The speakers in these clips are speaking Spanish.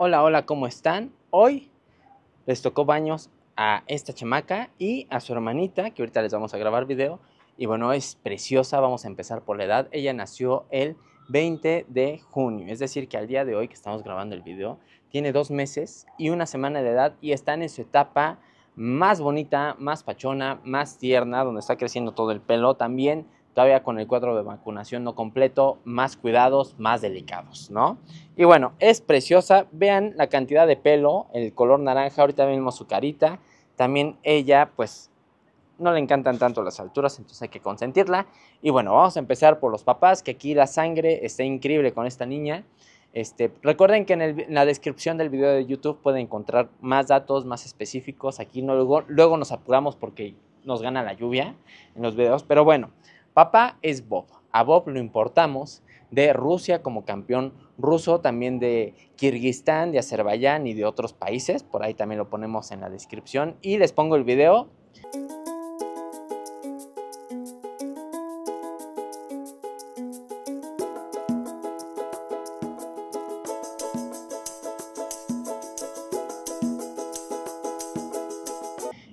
Hola, hola, ¿cómo están? Hoy les tocó baños a esta chamaca y a su hermanita, que ahorita les vamos a grabar video. Y bueno, es preciosa, vamos a empezar por la edad. Ella nació el 20 de junio, es decir, que al día de hoy que estamos grabando el video, tiene dos meses y una semana de edad y está en su etapa más bonita, más pachona, más tierna, donde está creciendo todo el pelo. También todavía con el cuadro de vacunación no completo, más cuidados, más delicados, ¿no? Y bueno, es preciosa, vean la cantidad de pelo, el color naranja, ahorita mismo su carita, también ella pues no le encantan tanto las alturas, entonces hay que consentirla. Y bueno, vamos a empezar por los papás, que aquí la sangre está increíble con esta niña. Este, recuerden que en, la descripción del video de YouTube pueden encontrar más datos, más específicos. Aquí no, luego, luego nos apuramos porque nos gana la lluvia en los videos. Pero bueno, Papá es Bob. A Bob lo importamos de Rusia como campeón ruso, también de Kirguistán, de Azerbaiyán y de otros países. Por ahí también lo ponemos en la descripción. Y les pongo el video.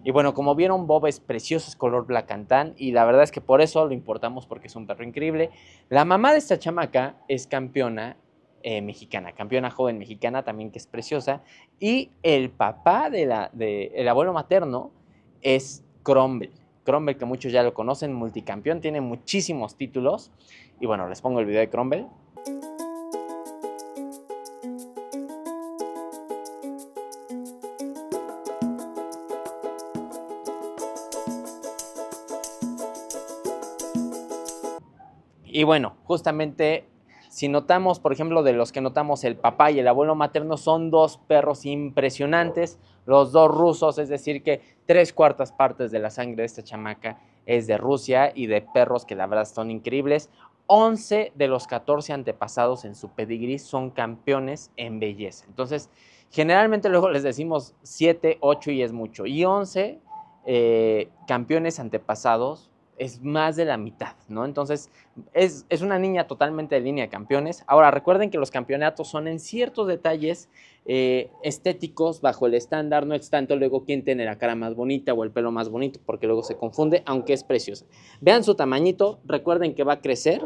Y bueno, como vieron, Bob es precioso, es color blacantán y la verdad es que por eso lo importamos porque es un perro increíble. La mamá de esta chamaca es campeona eh, mexicana, campeona joven mexicana también que es preciosa. Y el papá de abuelo materno es Cromwell. Cromwell que muchos ya lo conocen, multicampeón, tiene muchísimos títulos. Y bueno, les pongo el video de Cromwell Y bueno, justamente si notamos, por ejemplo, de los que notamos el papá y el abuelo materno, son dos perros impresionantes, los dos rusos, es decir, que tres cuartas partes de la sangre de esta chamaca es de Rusia y de perros que la verdad son increíbles. 11 de los 14 antepasados en su pedigrí son campeones en belleza. Entonces, generalmente luego les decimos 7, 8 y es mucho. Y 11 eh, campeones antepasados es más de la mitad, ¿no? Entonces, es, una niña totalmente de línea de campeones. Ahora, recuerden que los campeonatos son en ciertos detalles eh, estéticos bajo el estándar, no es tanto luego quién tiene la cara más bonita o el pelo más bonito, porque luego se confunde, aunque es preciosa. Vean su tamañito, recuerden que va a crecer.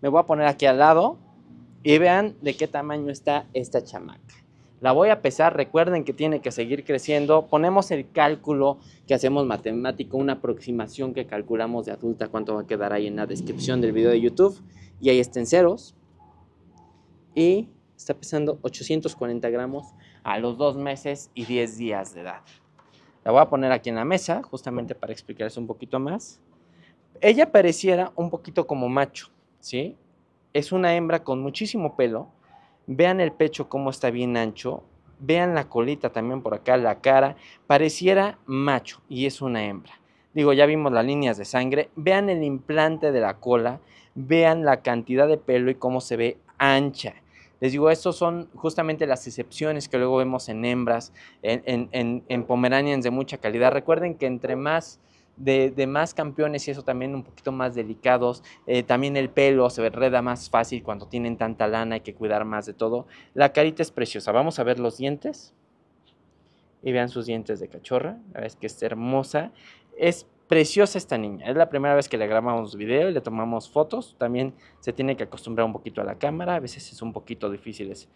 Me voy a poner aquí al lado y vean de qué tamaño está esta chamaca la voy a pesar, recuerden que tiene que seguir creciendo, ponemos el cálculo que hacemos matemático, una aproximación que calculamos de adulta, cuánto va a quedar ahí en la descripción del video de YouTube, y ahí está ceros, y está pesando 840 gramos a los 2 meses y 10 días de edad. La voy a poner aquí en la mesa, justamente para explicarles un poquito más. Ella pareciera un poquito como macho, ¿sí? Es una hembra con muchísimo pelo, Vean el pecho como está bien ancho. Vean la colita también por acá, la cara. Pareciera macho y es una hembra. Digo, ya vimos las líneas de sangre. Vean el implante de la cola. Vean la cantidad de pelo y cómo se ve ancha. Les digo, estos son justamente las excepciones que luego vemos en hembras, en, en, en pomeranians de mucha calidad. Recuerden que entre más de, más campeones y eso también un poquito más delicados. Eh, también el pelo se enreda más fácil cuando tienen tanta lana, hay que cuidar más de todo. La carita es preciosa. Vamos a ver los dientes. Y vean sus dientes de cachorra. La verdad es que es hermosa. Es Preciosa esta niña. Es la primera vez que le grabamos video y le tomamos fotos. También se tiene que acostumbrar un poquito a la cámara. A veces es un poquito difícil, es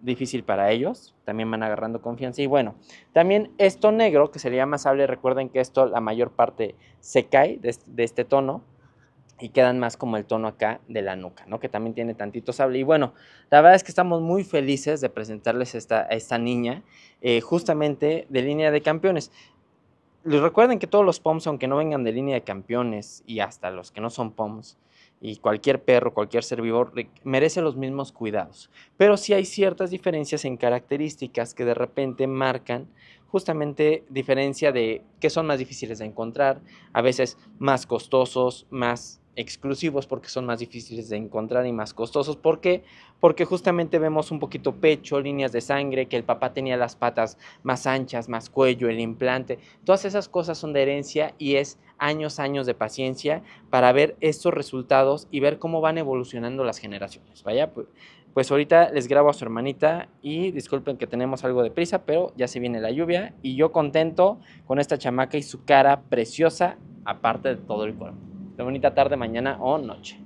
difícil para ellos. También van agarrando confianza. Y bueno, también esto negro, que sería más sable, recuerden que esto la mayor parte se cae de, este tono y quedan más como el tono acá de la nuca, ¿no? Que también tiene tantito sable. Y bueno, la verdad es que estamos muy felices de presentarles esta, esta niña, eh, justamente de línea de campeones les recuerden que todos los POMs, aunque no vengan de línea de campeones y hasta los que no son POMs, y cualquier perro, cualquier servidor merece los mismos cuidados. Pero sí hay ciertas diferencias en características que de repente marcan justamente diferencia de que son más difíciles de encontrar, a veces más costosos, más exclusivos porque son más difíciles de encontrar y más costosos. ¿Por qué? Porque justamente vemos un poquito pecho, líneas de sangre, que el papá tenía las patas más anchas, más cuello, el implante. Todas esas cosas son de herencia y es años, años de paciencia para ver estos resultados y ver cómo van evolucionando las generaciones. Vaya, pues, pues ahorita les grabo a su hermanita y disculpen que tenemos algo de prisa, pero ya se viene la lluvia y yo contento con esta chamaca y su cara preciosa aparte de todo el cuerpo una bonita tarde, mañana o noche.